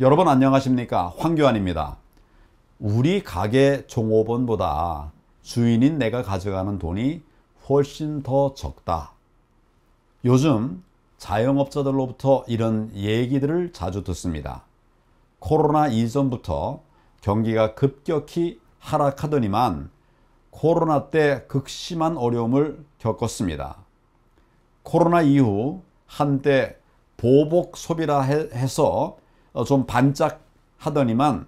여러분 안녕하십니까 황교안입니다. 우리 가게 종업원보다 주인인 내가 가져가는 돈이 훨씬 더 적다. 요즘 자영업자들로부터 이런 얘기들을 자주 듣습니다. 코로나 이전부터 경기가 급격히 하락하더니만 코로나 때 극심한 어려움을 겪었습니다. 코로나 이후 한때 보복 소비라 해서 어, 좀 반짝하더니만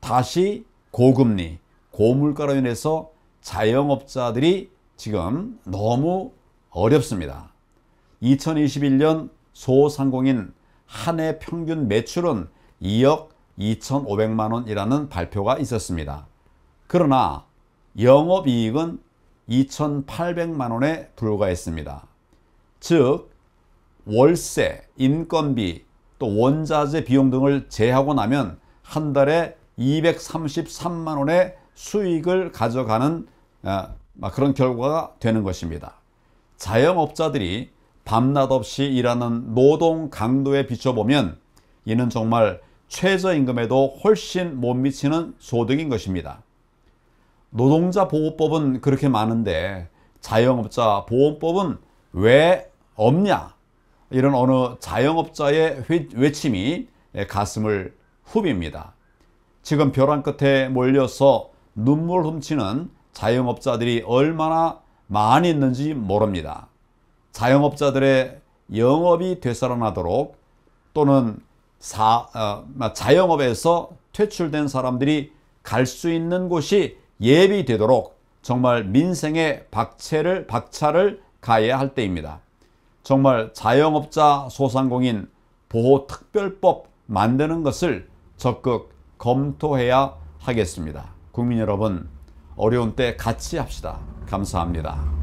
다시 고금리, 고물가로 인해서 자영업자들이 지금 너무 어렵습니다. 2021년 소상공인 한해 평균 매출은 2억 2,500만 원이라는 발표가 있었습니다. 그러나 영업이익은 2,800만 원에 불과했습니다. 즉 월세, 인건비, 또 원자재 비용 등을 제하고 나면 한 달에 233만 원의 수익을 가져가는 아, 그런 결과가 되는 것입니다. 자영업자들이 밤낮 없이 일하는 노동 강도에 비춰보면 이는 정말 최저임금에도 훨씬 못 미치는 소득인 것입니다. 노동자 보호법은 그렇게 많은데 자영업자 보호법은 왜 없냐? 이런 어느 자영업자의 외침이 예, 가슴을 후빕니다. 지금 벼랑 끝에 몰려서 눈물 훔치는 자영업자들이 얼마나 많이 있는지 모릅니다. 자영업자들의 영업이 되살아나도록 또는 사, 어, 자영업에서 퇴출된 사람들이 갈 수 있는 곳이 예비되도록 정말 민생의 박차를, 박차를 가해야 할 때입니다. 정말 자영업자 소상공인 보호특별법 만드는 것을 적극 검토해야 하겠습니다. 국민 여러분 어려운 때 같이 합시다. 감사합니다.